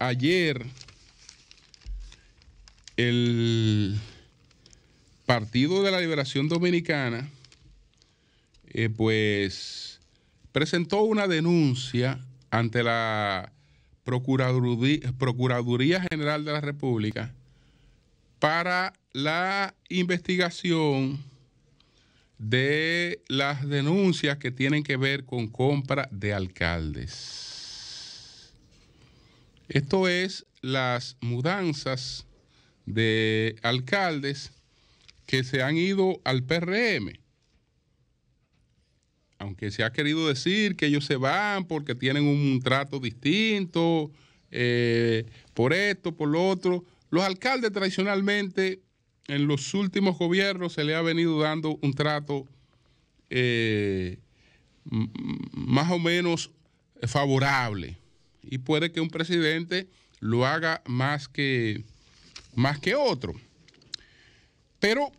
ayer el Partido de la Liberación Dominicana, eh, pues presentó una denuncia ante la Procuraduría General de la República para la investigación de las denuncias que tienen que ver con compra de alcaldes. Esto es las mudanzas de alcaldes que se han ido al PRM. Aunque se ha querido decir que ellos se van porque tienen un trato distinto, eh, por esto, por lo otro, los alcaldes tradicionalmente en los últimos gobiernos se le ha venido dando un trato eh, más o menos favorable y puede que un presidente lo haga más que, más que otro. Pero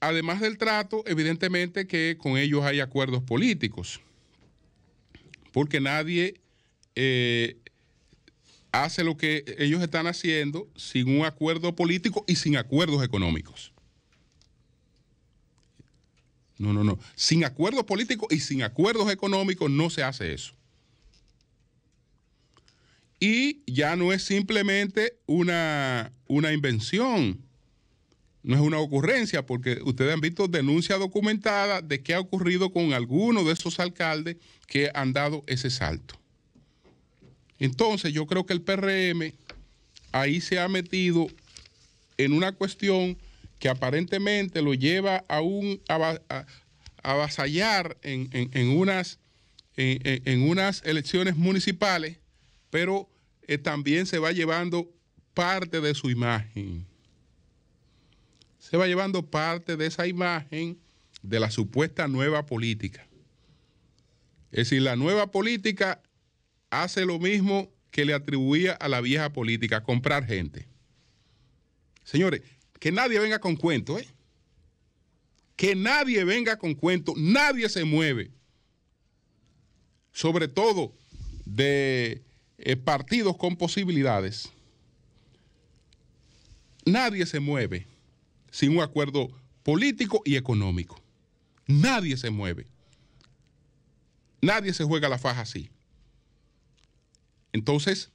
además del trato, evidentemente que con ellos hay acuerdos políticos, porque nadie eh, hace lo que ellos están haciendo sin un acuerdo político y sin acuerdos económicos. No, no, no. Sin acuerdos políticos y sin acuerdos económicos no se hace eso. Y ya no es simplemente una, invención, no es una ocurrencia, porque ustedes han visto denuncia documentada de qué ha ocurrido con alguno de esos alcaldes que han dado ese salto. Entonces yo creo que el PRM ahí se ha metido en una cuestión que aparentemente lo lleva a un avasallar en, unas, en unas elecciones municipales pero eh, también se va llevando parte de su imagen. Se va llevando parte de esa imagen de la supuesta nueva política. Es decir, la nueva política hace lo mismo que le atribuía a la vieja política, comprar gente. Señores, que nadie venga con cuento, ¿eh? Que nadie venga con cuento, nadie se mueve. Sobre todo de eh, partidos con posibilidades, nadie se mueve sin un acuerdo político y económico. Nadie se mueve. Nadie se juega la faja así. Entonces,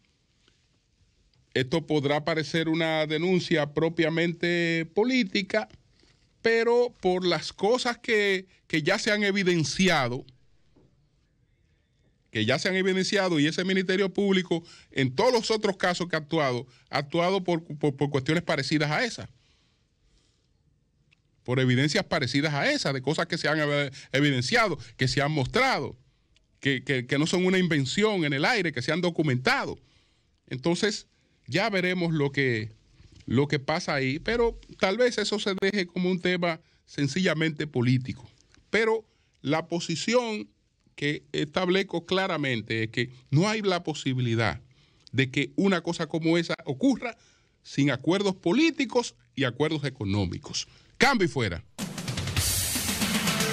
esto podrá parecer una denuncia propiamente política, pero por las cosas que, que ya se han evidenciado, que ya se han evidenciado y ese Ministerio Público, en todos los otros casos que ha actuado, ha actuado por, cuestiones parecidas a esas. Por evidencias parecidas a esas, de cosas que se han evidenciado, que se han mostrado, que, no son una invención en el aire, que se han documentado. Entonces, ya veremos lo que, lo que pasa ahí, pero tal vez eso se deje como un tema sencillamente político. Pero la posición que establezco claramente es que no hay la posibilidad de que una cosa como esa ocurra sin acuerdos políticos y acuerdos económicos. Cambio y fuera.